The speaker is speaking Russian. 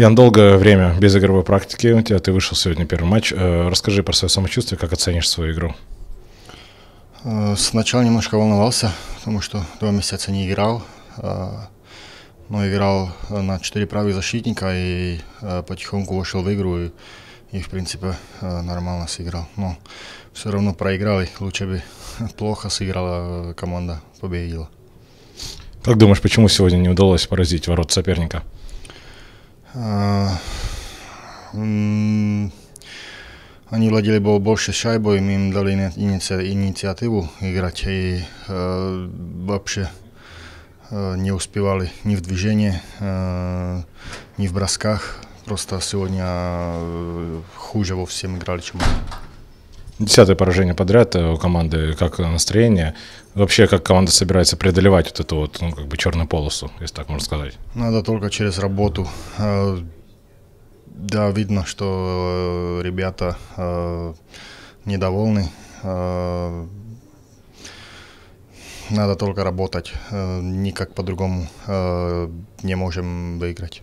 Ян, долгое время без игровой практики. У тебя ты вышел сегодня первый матч. Э, расскажи про свое самочувствие, как оценишь свою игру. Э, сначала немножко волновался, потому что два месяца не играл. Э, но играл на четыре правых защитника и потихоньку вошел в игру. И, и в принципе, нормально сыграл. Но все равно проиграл, и лучше бы плохо сыграла команда, победила. Как думаешь, почему сегодня не удалось поразить ворот соперника? oni eh, mm, vladili bol bolšie šajbo, im im dali inice, iniciatívu igrať a eh, vôbšie e, eh, neuspievali ni v dvižení, e, ni v braskách. Prosto sivodňa chúže vo všem igrali, čo mali. Десятое поражение подряд э, у команды. Как настроение? Вообще, как команда собирается преодолевать вот эту вот, ну, как бы черную полосу, если так можно сказать? Надо только через работу. Э, да, видно, что э, ребята недовольны. Надо только работать. Никак по-другому не можем выиграть.